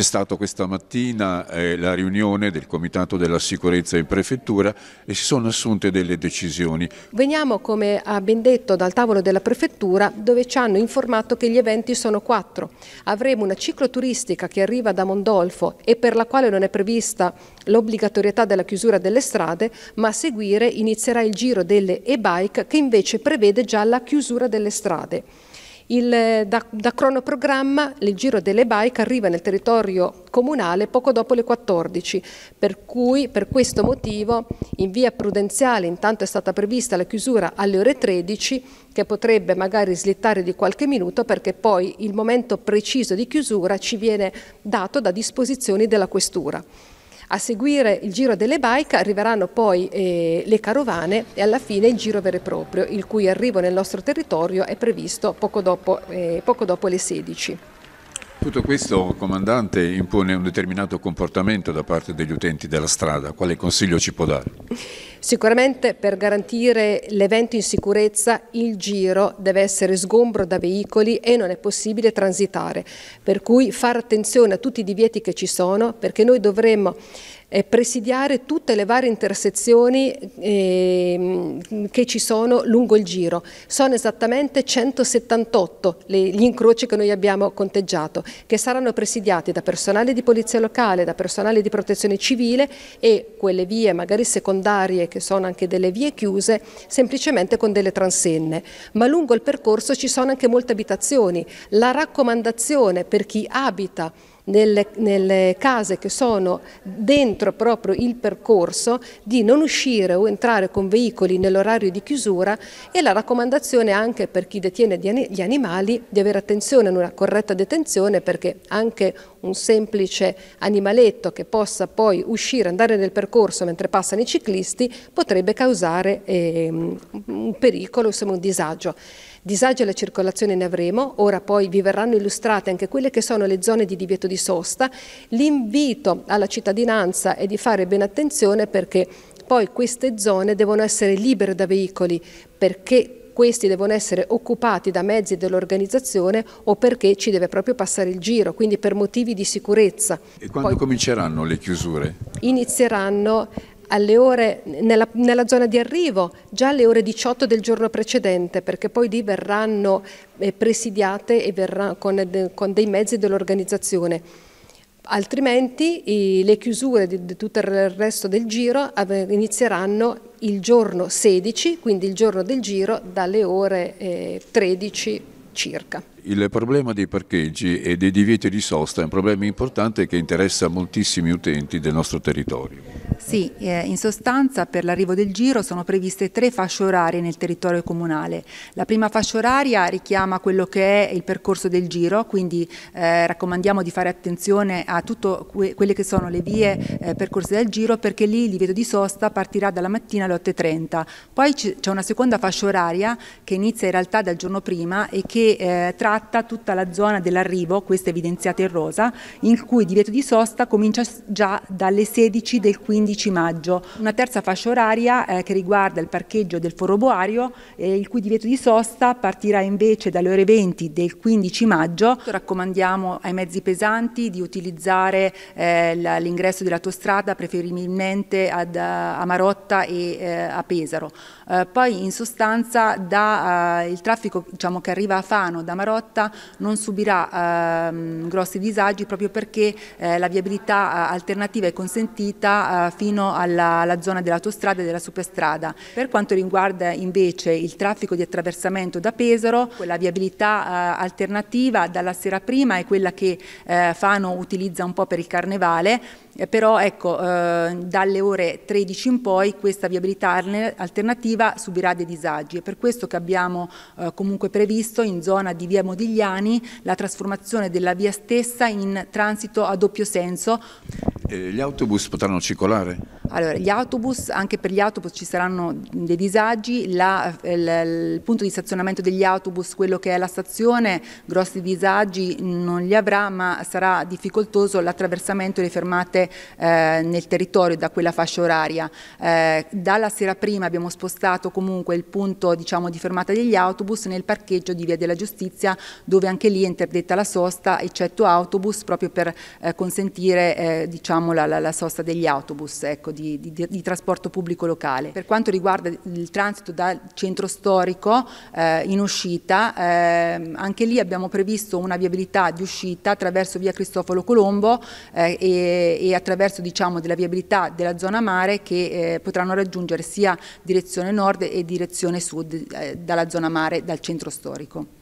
C'è stata questa mattina eh, la riunione del Comitato della Sicurezza in Prefettura e si sono assunte delle decisioni. Veniamo, come ha ben detto, dal tavolo della Prefettura dove ci hanno informato che gli eventi sono quattro. Avremo una cicloturistica che arriva da Mondolfo e per la quale non è prevista l'obbligatorietà della chiusura delle strade, ma a seguire inizierà il giro delle e-bike che invece prevede già la chiusura delle strade. Il, eh, da, da, cronoprogramma il giro delle bike arriva nel territorio comunale poco dopo le 14, per cui per questo motivo in via prudenziale intanto è stata prevista la chiusura alle ore 13 che potrebbe magari slittare di qualche minuto perché poi il momento preciso di chiusura ci viene dato da disposizioni della questura. A seguire il giro delle bike arriveranno poi eh, le carovane e alla fine il giro vero e proprio, il cui arrivo nel nostro territorio è previsto poco dopo, eh, poco dopo le 16. Tutto questo, comandante, impone un determinato comportamento da parte degli utenti della strada. Quale consiglio ci può dare? Sicuramente per garantire l'evento in sicurezza il giro deve essere sgombro da veicoli e non è possibile transitare, per cui fare attenzione a tutti i divieti che ci sono perché noi dovremmo eh, presidiare tutte le varie intersezioni eh, che ci sono lungo il giro. Sono esattamente 178 le, gli incroci che noi abbiamo conteggiato, che saranno presidiati da personale di polizia locale, da personale di protezione civile e quelle vie magari secondarie che sono anche delle vie chiuse, semplicemente con delle transenne. Ma lungo il percorso ci sono anche molte abitazioni. La raccomandazione per chi abita nelle, nelle case che sono dentro proprio il percorso di non uscire o entrare con veicoli nell'orario di chiusura e la raccomandazione anche per chi detiene gli animali di avere attenzione a una corretta detenzione perché anche un semplice animaletto che possa poi uscire, andare nel percorso mentre passano i ciclisti potrebbe causare eh, un pericolo, insomma un disagio. Disagio alla circolazione ne avremo, ora poi vi verranno illustrate anche quelle che sono le zone di divieto di sosta. L'invito alla cittadinanza è di fare ben attenzione perché poi queste zone devono essere libere da veicoli perché questi devono essere occupati da mezzi dell'organizzazione o perché ci deve proprio passare il giro, quindi per motivi di sicurezza. E quando Poi, cominceranno le chiusure? Inizieranno ore, nella, nella, zona di arrivo, già alle ore 18 del giorno precedente, perché poi lì verranno eh, presidiate e verrà, con, eh, con dei mezzi dell'organizzazione altrimenti le chiusure di, tutto il resto del giro inizieranno il giorno 16, quindi il giorno del giro dalle ore 13 eh, circa. Il problema dei parcheggi e dei divieti di sosta è un problema importante che interessa moltissimi utenti del nostro territorio. Sì, eh, in sostanza per l'arrivo del giro sono previste tre fasce orarie nel territorio comunale. La prima fascia oraria richiama quello che è il percorso del giro, quindi eh, raccomandiamo di fare attenzione a tutte que quelle che sono le vie eh, percorse dal giro perché lì il divieto di sosta partirà dalla mattina alle 8.30. Poi c'è una seconda fascia oraria che inizia in realtà dal giorno prima e che eh, tratta tutta la zona dell'arrivo, questa evidenziata in rosa, in cui il divieto di sosta comincia già dalle 16 del 15 15 maggio. Una terza fascia oraria eh, che riguarda il parcheggio del foroboario, eh, il cui divieto di sosta partirà invece dalle ore 20 del 15 maggio. Raccomandiamo ai mezzi pesanti di utilizzare eh, l'ingresso dell'autostrada preferibilmente ad, eh, a Marotta e eh, a Pesaro. Eh, poi in sostanza da, il traffico diciamo, che arriva a Fano da Marotta non subirà ehm, grossi disagi proprio perché la viabilità alternativa è consentita fino alla, alla zona dell'autostrada e della superstrada. Per quanto riguarda invece il traffico di attraversamento da Pesaro, la viabilità eh, alternativa dalla sera prima è quella che eh, Fano utilizza un po' per il carnevale, eh, però ecco, eh, dalle ore 13 in poi questa viabilità alternativa subirà dei disagi. È per questo che abbiamo eh, comunque previsto in zona di via Modigliani la trasformazione della via stessa in transito a doppio senso. Eh, gli autobus potranno circolare? Allora, gli autobus, anche per gli autobus ci saranno dei disagi, la, il, eh, il, punto di stazionamento degli autobus, quello che è la stazione, grossi disagi non li avrà ma sarà difficoltoso l'attraversamento e le fermate eh, nel territorio da quella fascia oraria. Eh, dalla sera prima abbiamo spostato comunque il punto diciamo, di fermata degli autobus nel parcheggio di Via della Giustizia dove anche lì è interdetta la sosta eccetto autobus proprio per eh, consentire eh, diciamo, la, la, la, sosta degli autobus. Ecco, di, di, di, trasporto pubblico locale. Per quanto riguarda il transito dal centro storico eh, in uscita, eh, anche lì abbiamo previsto una viabilità di uscita attraverso via Cristoforo Colombo eh, e, e, attraverso diciamo, della viabilità della zona mare che eh, potranno raggiungere sia direzione nord e direzione sud eh, dalla zona mare dal centro storico.